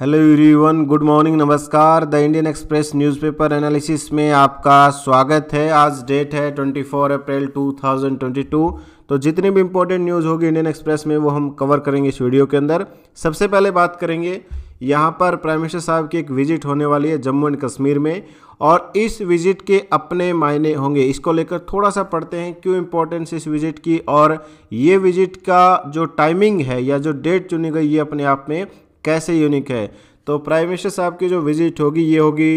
hello everyone good morning नमस्कार the Indian Express newspaper analysis में आपका स्वागत है आज डेट है 24 अप्रैल 2022 तो जितनी भी इम्पोर्टेंट न्यूज़ होगी इंडियन एक्सप्रेस में वो हम कवर करेंगे इस वीडियो के अंदर सबसे पहले बात करेंगे यहाँ पर प्राइम मिनिस्टर साहब की एक विजिट होने वाली है जम्मू एंड कश्मीर में और इस विजिट के अपने मायने होंगे इसको लेकर थोड़ा सा पढ़ते हैं क्यों इम्पोर्टेंस इस विजिट की और ये विजिट का जो टाइमिंग है या जो डेट चुनी गई ये अपने आप में कैसे यूनिक है तो प्राइम मिनिस्टर साहब की जो विजिट होगी ये होगी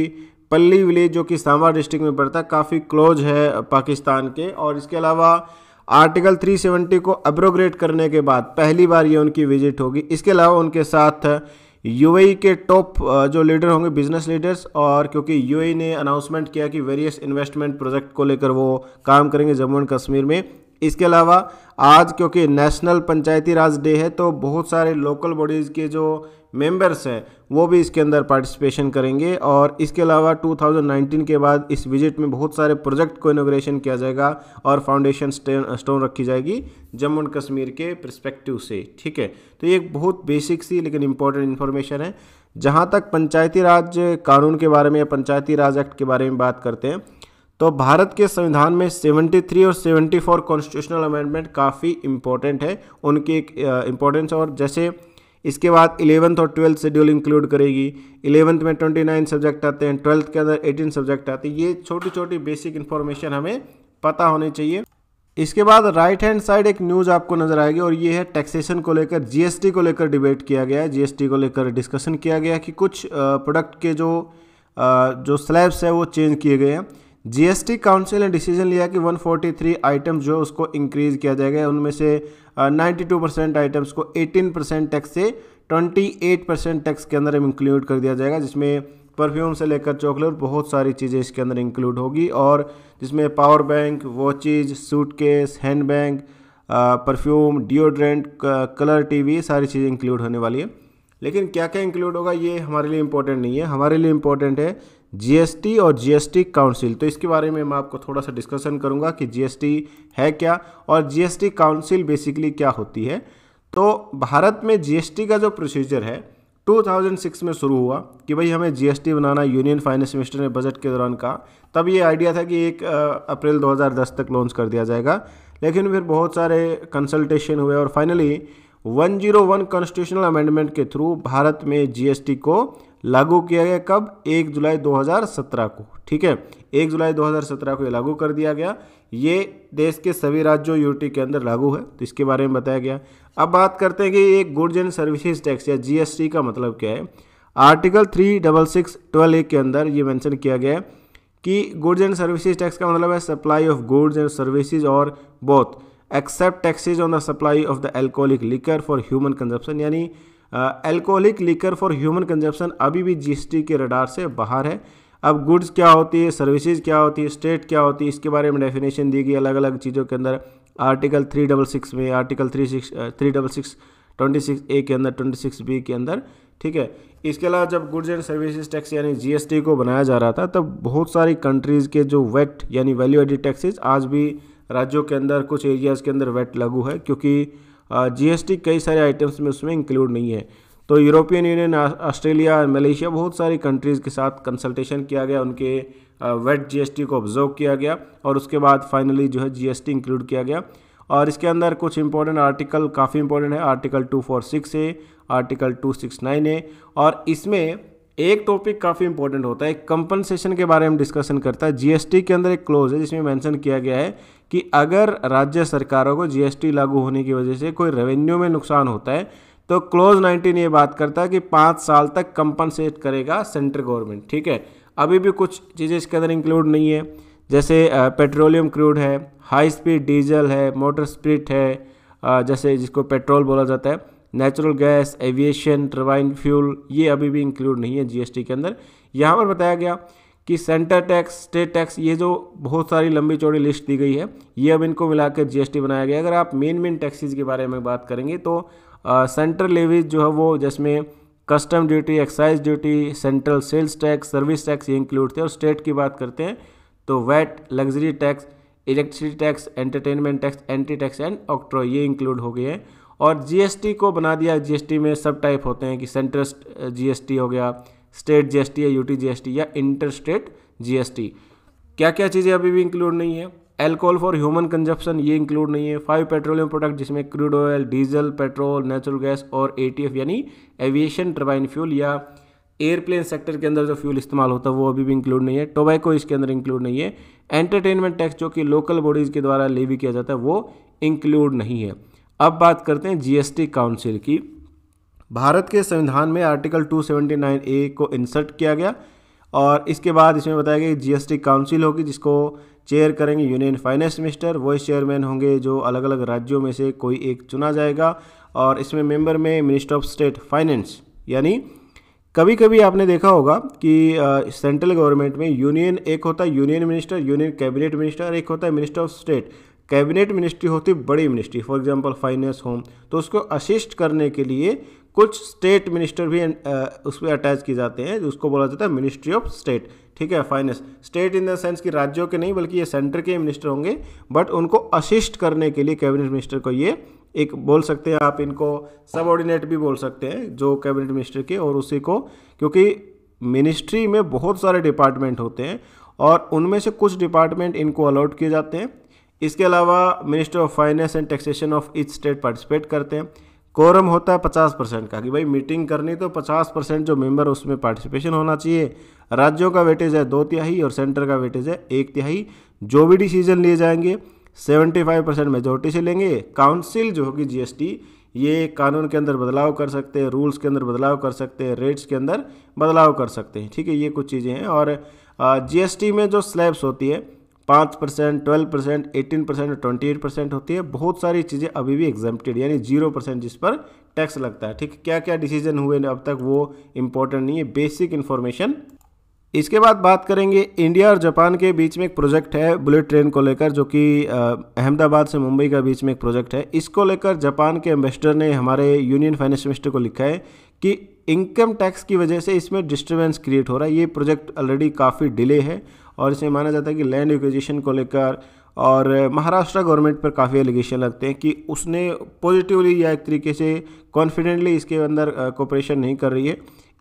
पल्ली विलेज जो कि सांबा डिस्ट्रिक्ट में पड़ता है काफ़ी क्लोज है पाकिस्तान के और इसके अलावा आर्टिकल 370 को अब्रोग्रेट करने के बाद पहली बार ये उनकी विजिट होगी इसके अलावा उनके साथ यूएई e के टॉप जो लीडर होंगे बिजनेस लीडर्स और क्योंकि यूएई e ने अनाउंसमेंट किया कि वेरियस इन्वेस्टमेंट प्रोजेक्ट को लेकर वो काम करेंगे जम्मू एंड कश्मीर में इसके अलावा आज क्योंकि नेशनल पंचायती राज डे है तो बहुत सारे लोकल बॉडीज़ के जो मेंबर्स हैं वो भी इसके अंदर पार्टिसिपेशन करेंगे और इसके अलावा 2019 के बाद इस विजिट में बहुत सारे प्रोजेक्ट को इनोग्रेशन किया जाएगा और फाउंडेशन स्टोन रखी जाएगी जम्मू एंड कश्मीर के प्रस्पेक्टिव से ठीक है तो ये एक बहुत बेसिक सी लेकिन इंपॉर्टेंट इन्फॉर्मेशन है जहाँ तक पंचायती राज कानून के बारे में या पंचायती राज एक्ट के बारे में बात करते हैं तो भारत के संविधान में 73 और 74 कॉन्स्टिट्यूशनल अमेंडमेंट काफ़ी इम्पोर्टेंट है उनकी एक इम्पोर्टेंस और जैसे इसके बाद इलेवंथ और ट्वेल्थ शेड्यूल इंक्लूड करेगी इलेवंथ में ट्वेंटी नाइन सब्जेक्ट आते हैं ट्वेल्थ के अंदर एटीन सब्जेक्ट आते हैं ये छोटी छोटी बेसिक इन्फॉर्मेशन हमें पता होनी चाहिए इसके बाद राइट हैंड साइड एक न्यूज़ आपको नजर आएगी और ये है टैक्सेशन को लेकर जीएसटी को लेकर डिबेट किया गया है जीएसटी को लेकर डिस्कशन किया गया कि कुछ प्रोडक्ट के जो जो स्लैब्स है वो चेंज किए गए हैं जीएसटी काउंसिल ने डिसीजन लिया कि 143 आइटम्स जो उसको इंक्रीज किया जाएगा उनमें से 92 परसेंट आइटम्स को 18 परसेंट टैक्स से 28 परसेंट टैक्स के अंदर इंक्लूड कर दिया जाएगा जिसमें परफ्यूम से लेकर चॉकलेट बहुत सारी चीज़ें इसके अंदर इंक्लूड होगी और जिसमें power bank suit suitcase hand bag perfume deodorant colour TV सारी चीज़ें इंक्लूड होने वाली है लेकिन क्या क्या इंक्लूड होगा ये हमारे लिए इम्पोर्टेंट नहीं है हमारे लिए इम्पोर्टेंट है जीएसटी और जीएसटी काउंसिल तो इसके बारे में मैं आपको थोड़ा सा डिस्कशन करूंगा कि जीएसटी है क्या और जीएसटी काउंसिल बेसिकली क्या होती है तो भारत में जीएसटी का जो प्रोसीजर है 2006 में शुरू हुआ कि भाई हमें जीएसटी बनाना यूनियन फाइनेंस मिनिस्टर ने बजट के दौरान कहा तब ये आइडिया था कि एक अप्रैल 2010 तक लॉन्च कर दिया जाएगा लेकिन फिर बहुत सारे कंसल्टेशन हुए और फाइनली 101 कॉन्स्टिट्यूशनल अमेंडमेंट के थ्रू भारत में जीएसटी को लागू किया गया कब एक जुलाई 2017 को ठीक है एक जुलाई 2017 को ये लागू कर दिया गया ये देश के सभी राज्यों यूटी के अंदर लागू है तो इसके बारे में बताया गया अब बात करते हैं कि एक गुड्स एंड सर्विसेज टैक्स या जीएसटी का मतलब क्या है article three double six twelve A के अंदर ये मेंशन किया गया है कि गुड्स एंड सर्विसेज टैक्स का मतलब है supply of goods and services और both except taxes on the supply of the alcoholic liquor for human consumption यानी alcoholic liquor for human consumption अभी भी जीएसटी के रडार से बाहर है अब गुड्स क्या होती है सर्विसेज क्या होती है स्टेट क्या होती है इसके बारे में डेफिनेशन दी गई अलग अलग चीज़ों के अंदर आर्टिकल थ्री डबल सिक्स में article three six three double six twenty six A के अंदर ट्वेंटी सिक्स बी के अंदर ठीक है इसके अलावा जब गुड्स एंड सर्विसेज टैक्स यानी जीएसटी को बनाया जा रहा था तब बहुत सारी कंट्रीज़ के जो वेट यानी वैल्यू एडिड टैक्सेज आज भी राज्यों के अंदर कुछ एरियाज़ के अंदर वेट लागू है क्योंकि जीएसटी कई सारे आइटम्स में उसमें इंक्लूड नहीं है तो यूरोपियन यूनियन ऑस्ट्रेलिया मलेशिया बहुत सारी कंट्रीज़ के साथ कंसल्टेशन किया गया उनके वेट जीएसटी को ऑब्जर्व किया गया और उसके बाद फाइनली जो है जीएसटी इंक्लूड किया गया और इसके अंदर कुछ इंपॉर्टेंट आर्टिकल काफ़ी इंपॉर्टेंट है आर्टिकल टू फोर सिक्स है आर्टिकल टू सिक्स नाइन है और इसमें एक टॉपिक काफ़ी इंपॉर्टेंट होता है कंपनसेशन के बारे में डिस्कशन करता है जीएसटी के अंदर एक क्लोज है जिसमें मेंशन किया गया है कि अगर राज्य सरकारों को जीएसटी लागू होने की वजह से कोई रेवेन्यू में नुकसान होता है तो क्लोज 19 ये बात करता है कि पाँच साल तक कंपनसेट करेगा सेंट्रल गवर्नमेंट ठीक है अभी भी कुछ चीज़ें इसके अंदर इंक्लूड नहीं है जैसे पेट्रोलियम क्रूड है हाई स्पीड डीजल है मोटर स्प्रिट है जैसे जिसको पेट्रोल बोला जाता है natural gas aviation turbine fuel ये अभी भी इंक्लूड नहीं है जीएसटी के अंदर यहाँ पर बताया गया कि सेंटर टैक्स स्टेट टैक्स ये जो बहुत सारी लंबी चौड़ी लिस्ट दी गई है ये अब इनको मिलाकर जीएसटी बनाया गया अगर आप मेन मेन टैक्सीज के बारे में बात करेंगे तो सेंट्रल लेवीज जो है वो जिसमें custom duty excise duty central sales tax service tax ये इंक्लूड थे और स्टेट की बात करते हैं तो VAT luxury tax electricity tax entertainment tax entry tax and octroi ये इंक्लूड हो गए हैं और जीएसटी को बना दिया जीएसटी में सब टाइप होते हैं कि सेंट्रल जीएसटी हो गया स्टेट जीएसटी या यूटी जीएसटी या इंटर स्टेट जीएसटी क्या क्या चीज़ें अभी भी इंक्लूड नहीं है एल्कोहल फॉर ह्यूमन कंजप्शन ये इंक्लूड नहीं है फाइव पेट्रोलियम प्रोडक्ट जिसमें crude oil diesel petrol natural gas और ए यानी एविएशन ट्रबाइन फ्यूल या एयरप्लेन सेक्टर के अंदर जो फ्यूल इस्तेमाल होता है वो अभी भी इंक्लूड नहीं है टोबैको इसके अंदर इंक्लूड नहीं है एंटरटेनमेंट टैक्स जो कि लोकल बॉडीज़ के द्वारा लेवी किया जाता है वो इंक्लूड नहीं है अब बात करते हैं जीएसटी काउंसिल की भारत के संविधान में आर्टिकल 279 ए को इंसर्ट किया गया और इसके बाद इसमें बताया गया कि जीएसटी काउंसिल होगी जिसको चेयर करेंगे union finance minister vice chairman होंगे जो अलग अलग राज्यों में से कोई एक चुना जाएगा और इसमें मेंबर में मिनिस्टर ऑफ स्टेट फाइनेंस यानी कभी कभी आपने देखा होगा कि सेंट्रल गवर्नमेंट में यूनियन एक होता है union minister union cabinet minister एक होता है minister of state cabinet ministry होती बड़ी ministry for example finance home तो उसको असिस्ट करने के लिए कुछ स्टेट मिनिस्टर भी उस पर अटैच किए जाते हैं उसको बोला जाता है मिनिस्ट्री ऑफ स्टेट ठीक है finance state in the sense कि राज्यों के नहीं बल्कि ये सेंटर के मिनिस्टर होंगे बट उनको असिस्ट करने के लिए कैबिनेट मिनिस्टर को ये एक बोल सकते हैं आप इनको सबऑर्डिनेट भी बोल सकते हैं जो कैबिनेट मिनिस्टर के और उसी को क्योंकि मिनिस्ट्री में बहुत सारे डिपार्टमेंट होते हैं और उनमें से कुछ डिपार्टमेंट इनको अलॉट किए जाते हैं इसके अलावा minister of finance and taxation of each state participate करते हैं कोरम होता है पचास परसेंट का कि भाई मीटिंग करनी तो पचास परसेंट जो मेंबर उसमें पार्टिसिपेशन होना चाहिए राज्यों का वेटेज है दो तिहाई और सेंटर का वेटेज है एक तिहाई जो भी डिसीजन लिए जाएंगे सेवेंटी फाइव परसेंट मेजोरिटी से लेंगे काउंसिल जो होगी जीएसटी ये कानून के अंदर बदलाव कर सकते हैं रूल्स के अंदर बदलाव कर सकते हैं रेट्स के अंदर बदलाव कर सकते हैं ठीक है ये कुछ चीज़ें हैं और जीएसटी में जो स्लैब्स होती है पाँच percent twelve percent eighteen percent और ट्वेंटी एट परसेंट होती है बहुत सारी चीज़ें अभी भी एग्जेप्टेड यानी जीरो परसेंट जिस पर टैक्स लगता है ठीक क्या क्या डिसीजन हुए अब तक वो इम्पोर्टेंट नहीं है बेसिक इन्फॉर्मेशन इसके बाद बात करेंगे इंडिया और जापान के बीच में एक प्रोजेक्ट है बुलेट ट्रेन को लेकर जो कि अहमदाबाद से मुंबई का बीच में एक प्रोजेक्ट है इसको लेकर जापान के एम्बेसडर ने हमारे यूनियन फाइनेंस मिनिस्टर को लिखा है कि इनकम टैक्स की वजह से इसमें डिस्टर्बेंस क्रिएट हो रहा है ये प्रोजेक्ट ऑलरेडी काफ़ी डिले है और इसमें माना जाता है कि लैंड एक्विजिशन को लेकर और महाराष्ट्र गवर्नमेंट पर काफ़ी एलिगेशन लगते हैं कि उसने पॉजिटिवली या एक तरीके से कॉन्फिडेंटली इसके अंदर कोऑपरेशन नहीं कर रही है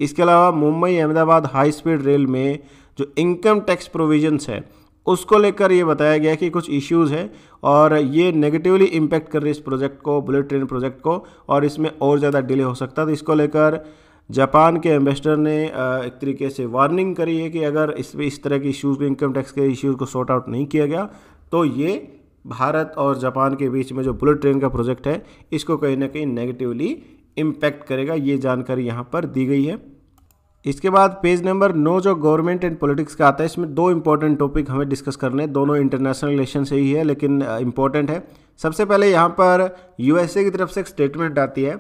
इसके अलावा Mumbai Ahmedabad high speed rail में जो इनकम टैक्स प्रोविजंस है उसको लेकर ये बताया गया कि कुछ इश्यूज हैं और ये नेगेटिवली इम्पैक्ट कर रही है इस प्रोजेक्ट को बुलेट ट्रेन प्रोजेक्ट को और इसमें और ज़्यादा डिले हो सकता है तो इसको लेकर जापान के एम्बेसडर ने एक तरीके से वार्निंग करी है कि अगर इस इस तरह के इश्यूज़ इनकम टैक्स के इश्यूज़ को सॉर्ट आउट नहीं किया गया तो ये भारत और जापान के बीच में जो बुलेट ट्रेन का प्रोजेक्ट है इसको कहीं ना कहीं नेगेटिवली इम्पैक्ट करेगा ये जानकारी यहाँ पर दी गई है इसके बाद पेज नंबर नो जो गवर्नमेंट एंड पॉलिटिक्स का आता है इसमें दो इंपॉर्टेंट टॉपिक हमें डिस्कस करने हैं दोनों इंटरनेशनल रिलेशन से ही है लेकिन इम्पॉर्टेंट है सबसे पहले यहाँ पर यूएसए की तरफ से एक स्टेटमेंट आती है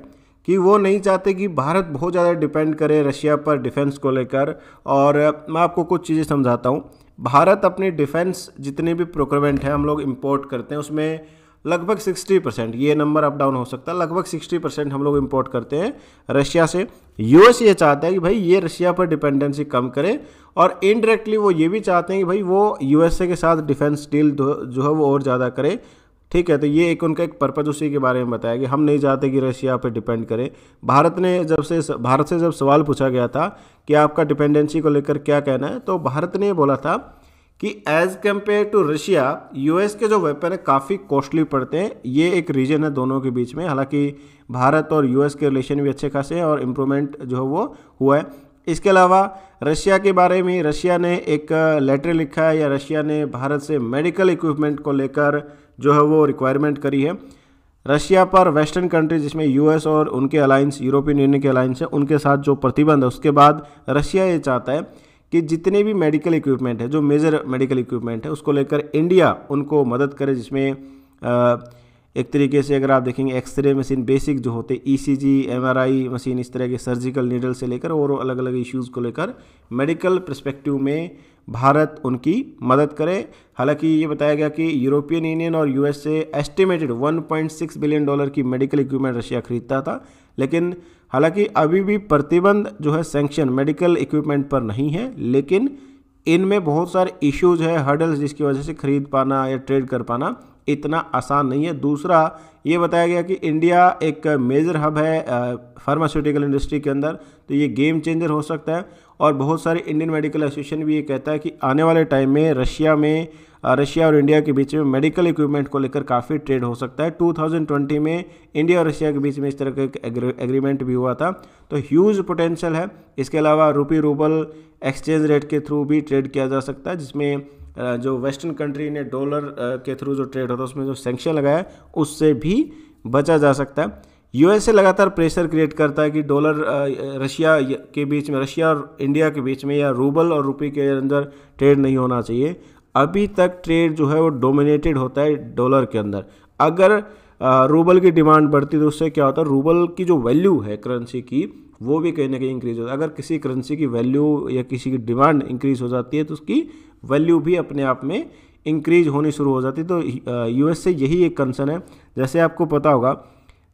कि वो नहीं चाहते कि भारत बहुत ज़्यादा डिपेंड करे रशिया पर डिफेंस को लेकर और मैं आपको कुछ चीज़ें समझाता हूँ भारत अपने डिफेंस जितने भी प्रोक्योरमेंट है हम लोग इम्पोर्ट करते हैं उसमें लगभग 60 परसेंट ये नंबर अप डाउन हो सकता है लगभग 60 परसेंट हम लोग इम्पोर्ट करते हैं रशिया से यूएस ये चाहता है कि भाई ये रशिया पर डिपेंडेंसी कम करे और इनडायरेक्टली वो ये भी चाहते हैं कि भाई वो यूएसए के साथ डिफेंस डील जो है वो और ज़्यादा करे ठीक है तो ये एक उनका एक पर्पज़ उसी के बारे में बताया कि हम नहीं चाहते कि रशिया पर डिपेंड करें भारत ने जब से भारत से जब सवाल पूछा गया था कि आपका डिपेंडेंसी को लेकर क्या कहना है तो भारत ने बोला था कि as compared to Russia US के जो वेपन है काफ़ी कॉस्टली पड़ते हैं ये एक रीजन है दोनों के बीच में हालांकि भारत और यूएस के रिलेशन भी अच्छे खासे हैं और इम्प्रूवमेंट जो है वो हुआ है इसके अलावा रशिया के बारे में रशिया ने एक लेटर लिखा है या रशिया ने भारत से मेडिकल इक्विपमेंट को लेकर जो है वो रिक्वायरमेंट करी है रशिया पर वेस्टर्न कंट्रीज जिसमें यूएस और उनके अलायंस यूरोपियन यूनियन के अलायंस हैं उनके साथ जो प्रतिबंध है उसके बाद रशिया ये चाहता है कि जितने भी मेडिकल इक्विपमेंट है जो मेजर मेडिकल इक्विपमेंट है उसको लेकर इंडिया उनको मदद करे जिसमें आ, एक तरीके से अगर आप देखेंगे एक्सरे मशीन बेसिक जो होते E C G M R I machine इस तरह के सर्जिकल नीडल से लेकर और अलग अलग इश्यूज़ को लेकर मेडिकल प्रस्पेक्टिव में भारत उनकी मदद करे हालांकि ये बताया गया कि यूरोपियन यूनियन और यूएसए एस्टिमेटेड 1.6 बिलियन डॉलर की मेडिकल इक्विपमेंट रशिया खरीदता था लेकिन हालांकि अभी भी प्रतिबंध जो है सेंक्शन मेडिकल इक्विपमेंट पर नहीं है लेकिन इनमें बहुत सारे इश्यूज है हर्डल्स जिसकी वजह से खरीद पाना या ट्रेड कर पाना इतना आसान नहीं है दूसरा ये बताया गया कि इंडिया एक मेजर हब है फार्मास्यूटिकल इंडस्ट्री के अंदर तो ये गेम चेंजर हो सकता है और बहुत सारे इंडियन मेडिकल एसोसिएशन भी ये कहता है कि आने वाले टाइम में रशिया में रशिया और इंडिया के बीच में मेडिकल इक्विपमेंट को लेकर काफ़ी ट्रेड हो सकता है 2020 में इंडिया और रशिया के बीच में इस तरह का एग्रीमेंट भी हुआ था तो ह्यूज पोटेंशियल है इसके अलावा रूपी रूबल एक्सचेंज रेट के थ्रू भी ट्रेड किया जा सकता है जिसमें जो वेस्टर्न कंट्री ने डॉलर के थ्रू जो ट्रेड होता है उसमें जो सेंक्शन लगाया उससे भी बचा जा सकता है यूएसए लगातार प्रेशर क्रिएट करता है कि डॉलर रशिया के बीच में रशिया और इंडिया के बीच में या रूबल और रुपये के अंदर ट्रेड नहीं होना चाहिए अभी तक ट्रेड जो है वो डोमिनेटेड होता है डॉलर के अंदर अगर रूबल की डिमांड बढ़ती तो उससे क्या होता है रूबल की जो वैल्यू है करेंसी की वो भी कहीं ना कहीं इंक्रीज होता है अगर किसी करेंसी की वैल्यू या किसी की डिमांड इंक्रीज हो जाती है तो उसकी वैल्यू भी अपने आप में इंक्रीज होनी शुरू हो जाती तो यूएस से यही एक कंसर्न है जैसे आपको पता होगा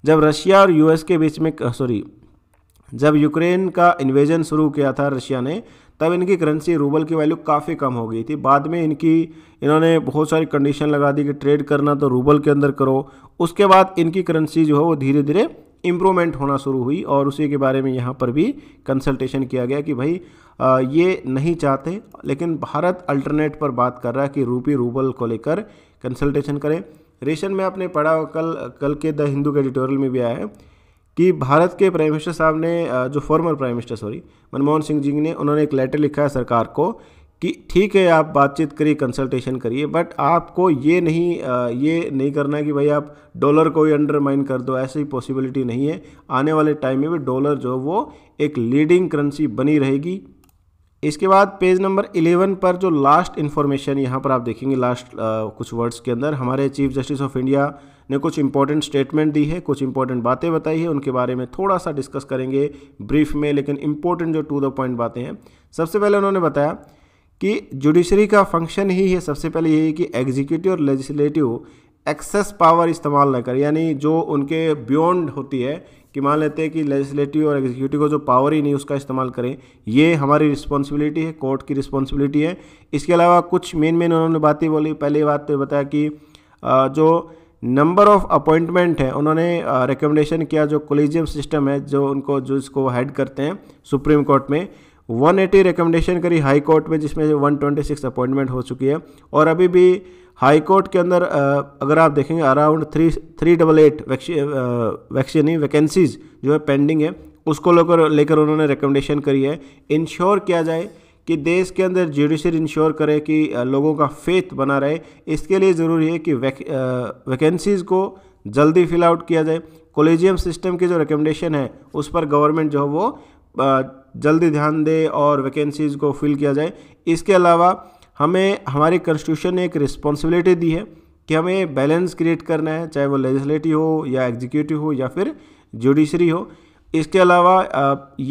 जब रशिया और यूएस के बीच में सॉरी जब यूक्रेन का इन्वेजन शुरू किया था रशिया ने तब इनकी करेंसी रूबल की वैल्यू काफ़ी कम हो गई थी बाद में इनकी इन्होंने बहुत सारी कंडीशन लगा दी कि ट्रेड करना तो रूबल के अंदर करो उसके बाद इनकी करेंसी जो है वो धीरे धीरे इम्प्रूवमेंट होना शुरू हुई और उसी के बारे में यहाँ पर भी कंसल्टेशन किया गया कि भाई ये नहीं चाहते लेकिन भारत अल्टरनेट पर बात कर रहा है कि रूपी रूबल को लेकर कंसल्टेशन करें रेशन में आपने पढ़ा कल कल के द हिंदू के एडिटोरियल में भी आया है कि भारत के प्राइम मिनिस्टर साहब ने जो former prime minister sorry Manmohan Singh ji ने उन्होंने एक लेटर लिखा है सरकार को कि ठीक है आप बातचीत करिए कंसल्टेशन करिए बट आपको ये नहीं ये नहीं करना कि भाई आप डॉलर को ही अंडरमाइन कर दो ऐसी पॉसिबिलिटी नहीं है आने वाले टाइम में भी डॉलर जो वो एक लीडिंग करेंसी बनी रहेगी इसके बाद पेज नंबर 11 पर जो लास्ट इन्फॉर्मेशन यहाँ पर आप देखेंगे लास्ट कुछ वर्ड्स के अंदर हमारे चीफ जस्टिस ऑफ इंडिया ने कुछ इंपॉर्टेंट स्टेटमेंट दी है कुछ इंपॉर्टेंट बातें बताई है उनके बारे में थोड़ा सा डिस्कस करेंगे ब्रीफ में लेकिन इंपॉर्टेंट जो टू द पॉइंट बातें हैं सबसे पहले उन्होंने बताया कि जुडिशरी का फंक्शन ही है सबसे पहले यही कि एग्जीक्यूटिव और लेजिस्लेटिव एक्सेस पावर इस्तेमाल ना करें यानी जो उनके बियॉन्ड होती है कि मान लेते हैं कि लेजिस्लेटिव और एग्जीक्यूटिव को जो पावर ही नहीं उसका इस्तेमाल करें ये हमारी रिस्पॉन्सिबिलिटी है कोर्ट की रिस्पॉन्सिबिलिटी है इसके अलावा कुछ मेन मेन उन्होंने बातें बोली पहली बात तो बताया कि जो नंबर ऑफ अपॉइंटमेंट है उन्होंने रिकमेंडेशन किया जो कोलिजियम सिस्टम है जो उनको जो इसको हेड करते हैं सुप्रीम कोर्ट में 180 रिकमेंडेशन करी हाई कोर्ट में जिसमें 126 अपॉइंटमेंट हो चुकी है और अभी भी हाई कोर्ट के अंदर अगर आप देखेंगे around three three double eight vaccine vacancies जो है पेंडिंग है उसको लेकर लेकर उन्होंने रिकमेंडेशन करी है इंश्योर किया जाए कि देश के अंदर जुडिशरी इंश्योर करे कि लोगों का फेथ बना रहे इसके लिए ज़रूरी है कि वैकेंसीज़ को जल्दी फिल आउट किया जाए कोलेजियम सिस्टम की जो रिकमेंडेशन है उस पर गवर्नमेंट जो है वो जल्दी ध्यान दे और वैकेंसीज़ को फिल किया जाए इसके अलावा हमें हमारे कॉन्स्टिट्यूशन ने एक रिस्पॉन्सिबिलिटी दी है कि हमें बैलेंस क्रिएट करना है चाहे वो लेजिस्लेटिव हो या एग्जीक्यूटिव हो या फिर जुडिशरी हो इसके अलावा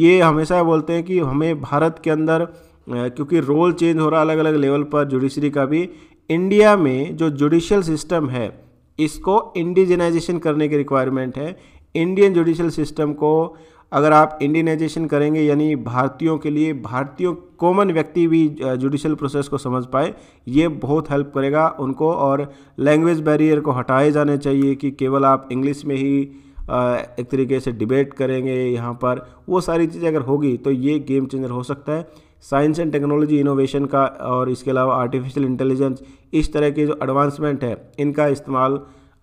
ये हमेशा बोलते हैं कि हमें भारत के अंदर क्योंकि रोल चेंज हो रहा अलग अलग लेवल पर जुडिशरी का भी इंडिया में जो जुडिशियल सिस्टम है इसको इंडिजनाइजेशन करने की रिक्वायरमेंट है इंडियन जुडिशल सिस्टम को अगर आप इंडियनाइजेशन करेंगे यानी भारतीयों के लिए भारतीयों कॉमन व्यक्ति भी जुडिशल प्रोसेस को समझ पाए ये बहुत हेल्प करेगा उनको और लैंग्वेज बैरियर को हटाए जाने चाहिए कि केवल आप इंग्लिश में ही एक तरीके से डिबेट करेंगे यहाँ पर वो सारी चीज़ें अगर होगी तो ये गेम चेंजर हो सकता है साइंस एंड टेक्नोलॉजी इनोवेशन का और इसके अलावा आर्टिफिशियल इंटेलिजेंस इस तरह के जो एडवांसमेंट है इनका इस्तेमाल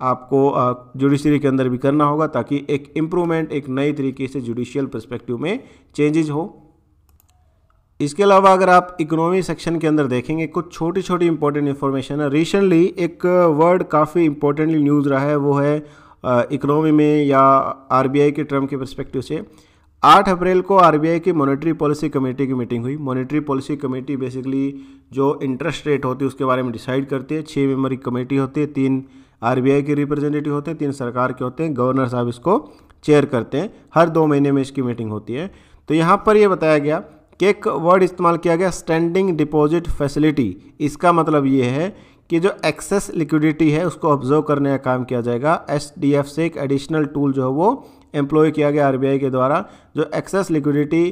आपको जुडिशरी के अंदर भी करना होगा ताकि एक इम्प्रूवमेंट एक नए तरीके से जुडिशियल परस्पेक्टिव में चेंजेज हो इसके अलावा अगर आप इकोनॉमी सेक्शन के अंदर देखेंगे कुछ छोटी छोटी इंपॉर्टेंट इन्फॉर्मेशन है रिसेंटली एक वर्ड काफ़ी इंपॉर्टेंटली न्यूज़ रहा है वो है इकोनॉमी में या आरबीआई के टर्म के परस्पेक्टिव से आठ अप्रैल को आरबीआई की मॉनेटरी पॉलिसी कमेटी की मीटिंग हुई मॉनेटरी पॉलिसी कमेटी बेसिकली जो इंटरेस्ट रेट होती है उसके बारे में डिसाइड करती है छः मेम्बर की कमेटी होती है तीन आरबीआई के रिप्रेजेंटेटिव होते हैं तीन सरकार के होते हैं गवर्नर साहब इसको चेयर करते हैं हर दो महीने में इसकी मीटिंग होती है तो यहाँ पर यह बताया गया कि एक वर्ड इस्तेमाल किया गया स्टैंडिंग डिपॉजिट फैसिलिटी इसका मतलब ये है कि जो एक्सेस लिक्विडिटी है उसको ऑब्जर्व करने का काम किया जाएगा एस से एक एडिशनल टूल जो है वो एम्प्लॉय किया गया आरबीआई के द्वारा जो एक्सेस लिक्विडिटी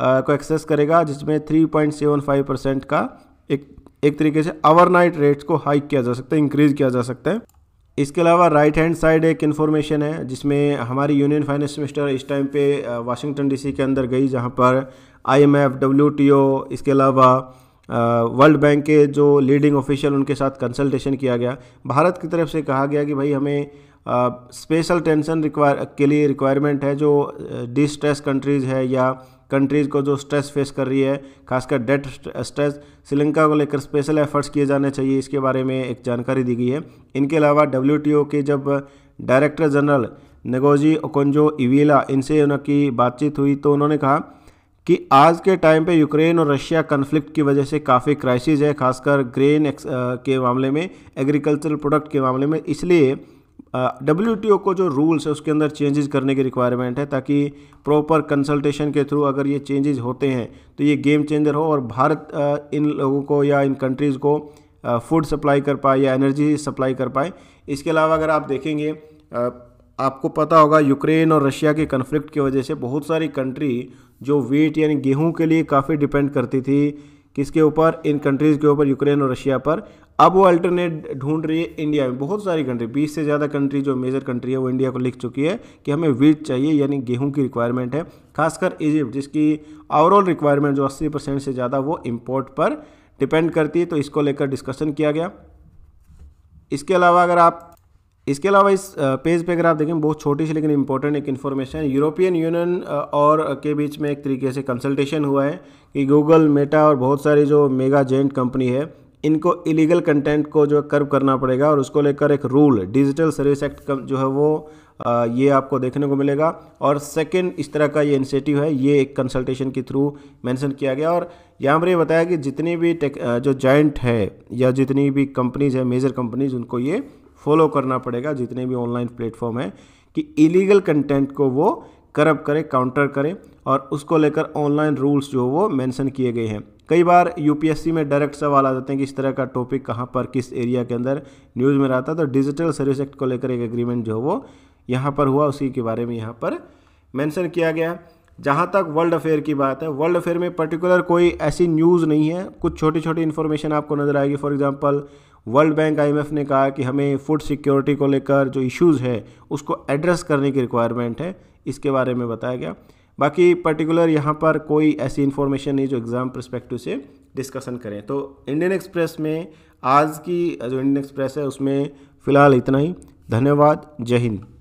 को एक्सेस करेगा जिसमें 3.75 परसेंट का एक एक तरीके से ओवरनाइट रेट्स को हाइक किया जा सकता है इंक्रीज किया जा सकता है इसके अलावा राइट हैंड साइड एक इन्फॉर्मेशन है जिसमें हमारी यूनियन फाइनेंस मिनिस्टर इस टाइम पे वाशिंगटन डीसी के अंदर गई जहाँ पर आईएमएफ डब्ल्यूटीओ इसके अलावा वर्ल्ड बैंक के जो लीडिंग ऑफिशियल उनके साथ कंसल्टेशन किया गया भारत की तरफ से कहा गया कि भाई हमें स्पेशल टेंशन रिक्वायर के लिए रिक्वायरमेंट है जो डिस्ट्रेस कंट्रीज़ है या कंट्रीज़ को जो स्ट्रेस फेस कर रही है खासकर डेट स्ट्रेस श्रीलंका को लेकर स्पेशल एफर्ट्स किए जाने चाहिए इसके बारे में एक जानकारी दी गई है इनके अलावा डब्ल्यू के जब director general Ngozi Okonjo Iweala इनसे उनकी बातचीत हुई तो उन्होंने कहा कि आज के टाइम पे यूक्रेन और रशिया कन्फ्लिक्ट की वजह से काफ़ी क्राइसिस है खासकर ग्रेन के मामले में एग्रीकल्चरल प्रोडक्ट के मामले में इसलिए डब्ल्यू को जो रूल्स है उसके अंदर चेंजेस करने की रिक्वायरमेंट है ताकि प्रॉपर कंसल्टेशन के थ्रू अगर ये चेंजेस होते हैं तो ये गेम चेंजर हो और भारत आ, इन लोगों को या इन कंट्रीज़ को फूड सप्लाई कर पाए या एनर्जी सप्लाई कर पाए इसके अलावा अगर आप देखेंगे आ, आपको पता होगा यूक्रेन और रशिया के कन्फ्लिक्ट की वजह से बहुत सारी कंट्री जो वीट यानी गेहूँ के लिए काफ़ी डिपेंड करती थी किसके ऊपर इन कंट्रीज़ के ऊपर यूक्रेन और रशिया पर अब वो अल्टरनेट ढूंढ रही है इंडिया में बहुत सारी कंट्री बीस से ज़्यादा कंट्री जो मेजर कंट्री है वो इंडिया को लिख चुकी है कि हमें वीट चाहिए यानी गेहूं की रिक्वायरमेंट है खासकर इजिप्ट जिसकी ओवरऑल रिक्वायरमेंट जो अस्सी परसेंट से ज़्यादा वो इम्पोर्ट पर डिपेंड करती है तो इसको लेकर डिस्कशन किया गया इसके अलावा अगर आप इसके अलावा इस पेज पे अगर आप देखें बहुत छोटी सी लेकिन इंपॉर्टेंट एक इन्फॉर्मेशन यूरोपियन यूनियन और के बीच में एक तरीके से कंसल्टेशन हुआ है कि गूगल मेटा और बहुत सारी जो मेगा जेंट कंपनी है इनको इलीगल कंटेंट को जो कर्व करना पड़ेगा और उसको लेकर एक रूल डिजिटल सर्विस एक्ट जो है वो ये आपको देखने को मिलेगा और सेकेंड इस तरह का ये इनिशिएटिव है ये एक कंसल्टेशन के थ्रू मैंसन किया गया और यहाँ पर ये बताया कि जितनी भी जो जॉइंट है या जितनी भी कंपनीज है मेजर कंपनीज उनको ये फॉलो करना पड़ेगा जितने भी ऑनलाइन प्लेटफॉर्म हैं कि इलीगल कंटेंट को वो करप करें काउंटर करें और उसको लेकर ऑनलाइन रूल्स जो वो मेंशन किए गए हैं कई बार यूपीएससी में डायरेक्ट सवाल आ जाते हैं कि इस तरह का टॉपिक कहाँ पर किस एरिया के अंदर न्यूज़ में रहता है तो डिजिटल सर्विस एक्ट को लेकर एक एग्रीमेंट जो वो यहाँ पर हुआ उसी के बारे में यहाँ पर मैंसन किया गया जहाँ तक वर्ल्ड अफेयर की बात है वर्ल्ड अफेयर में पर्टिकुलर कोई ऐसी न्यूज़ नहीं है कुछ छोटी छोटी इन्फॉर्मेशन आपको नज़र आएगी फॉर एग्जांपल वर्ल्ड बैंक आई ने कहा कि हमें फूड सिक्योरिटी को लेकर जो इश्यूज़ है उसको एड्रेस करने की रिक्वायरमेंट है इसके बारे में बताया गया बाकी पर्टिकुलर यहाँ पर कोई ऐसी इन्फॉर्मेशन नहीं जो एग्ज़ाम प्रस्पेक्टिव से डिस्कशन करें तो इंडियन एक्सप्रेस में आज की जो इंडियन एक्सप्रेस है उसमें फ़िलहाल इतना ही धन्यवाद जय हिंद